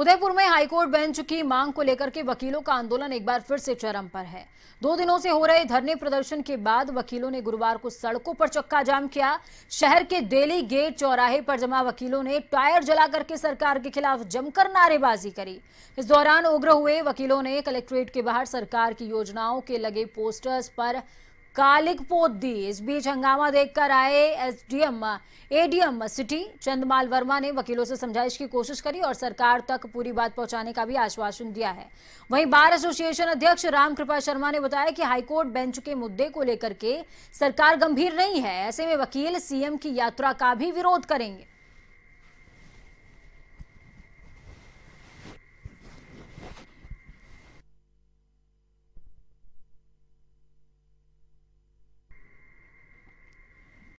उदयपुर में high court bench की मांग को लेकर के वकीलों का आंदोलन एक बार फिर से चरम पर है दो दिनों से हो रहे धरने प्रदर्शन के बाद वकीलों ने गुरुवार को सड़कों पर चक्का जाम किया शहर के डेली गेट चौराहे पर जमा वकीलों ने टायर जला करके सरकार के खिलाफ जमकर नारेबाजी करी इस दौरान उग्र हुए वकीलों ने कलेक्ट्रेट के बाहर सरकार की योजनाओं के लगे पोस्टर्स पर कालिक पोत दी इस बीच हंगामा देखकर आए SDM ADM city Chandmal Verma ने वकीलों से समझाइश की कोशिश करी और सरकार तक पूरी बात पहुंचाने का भी आश्वासन दिया है वहीं बार एसोसिएशन अध्यक्ष रामकृपा शर्मा ने बताया कि हाईकोर्ट बेंच के मुद्दे को लेकर के सरकार गंभीर नहीं है ऐसे में वकील सीएम की यात्रा का भी विरोध करेंगे